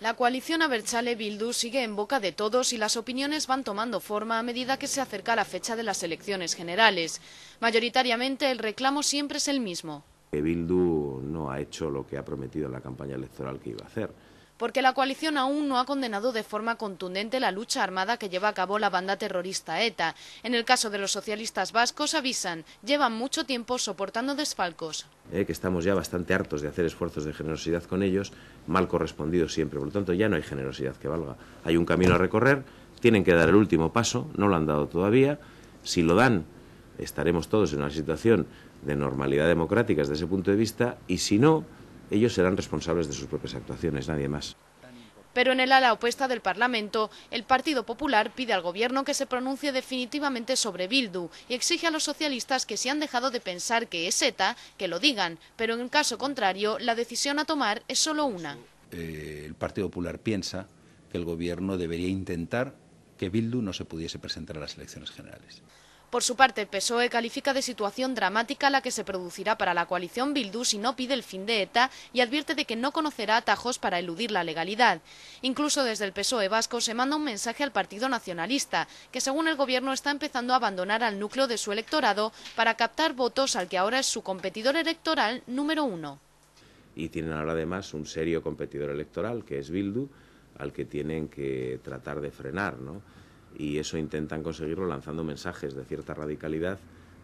La coalición Berchale bildu sigue en boca de todos y las opiniones van tomando forma a medida que se acerca la fecha de las elecciones generales. Mayoritariamente el reclamo siempre es el mismo. Bildu no ha hecho lo que ha prometido en la campaña electoral que iba a hacer porque la coalición aún no ha condenado de forma contundente la lucha armada que lleva a cabo la banda terrorista ETA. En el caso de los socialistas vascos, avisan, llevan mucho tiempo soportando desfalcos. Eh, que estamos ya bastante hartos de hacer esfuerzos de generosidad con ellos, mal correspondidos siempre. Por lo tanto, ya no hay generosidad que valga. Hay un camino a recorrer, tienen que dar el último paso, no lo han dado todavía. Si lo dan, estaremos todos en una situación de normalidad democrática desde ese punto de vista y si no, ellos serán responsables de sus propias actuaciones, nadie más. Pero en el ala opuesta del Parlamento, el Partido Popular pide al Gobierno que se pronuncie definitivamente sobre Bildu y exige a los socialistas que si han dejado de pensar que es ETA, que lo digan, pero en caso contrario, la decisión a tomar es solo una. Eh, el Partido Popular piensa que el Gobierno debería intentar que Bildu no se pudiese presentar a las elecciones generales. Por su parte, el PSOE califica de situación dramática la que se producirá para la coalición Bildu si no pide el fin de ETA y advierte de que no conocerá atajos para eludir la legalidad. Incluso desde el PSOE vasco se manda un mensaje al Partido Nacionalista, que según el Gobierno está empezando a abandonar al núcleo de su electorado para captar votos al que ahora es su competidor electoral número uno. Y tienen ahora además un serio competidor electoral, que es Bildu, al que tienen que tratar de frenar, ¿no? y eso intentan conseguirlo lanzando mensajes de cierta radicalidad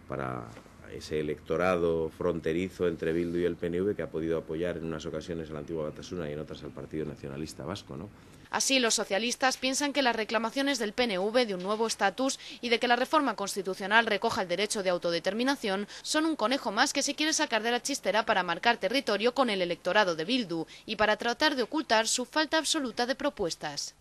para ese electorado fronterizo entre Bildu y el PNV que ha podido apoyar en unas ocasiones al la antigua Batasuna y en otras al Partido Nacionalista Vasco, ¿no? Así, los socialistas piensan que las reclamaciones del PNV de un nuevo estatus y de que la reforma constitucional recoja el derecho de autodeterminación son un conejo más que se quiere sacar de la chistera para marcar territorio con el electorado de Bildu y para tratar de ocultar su falta absoluta de propuestas.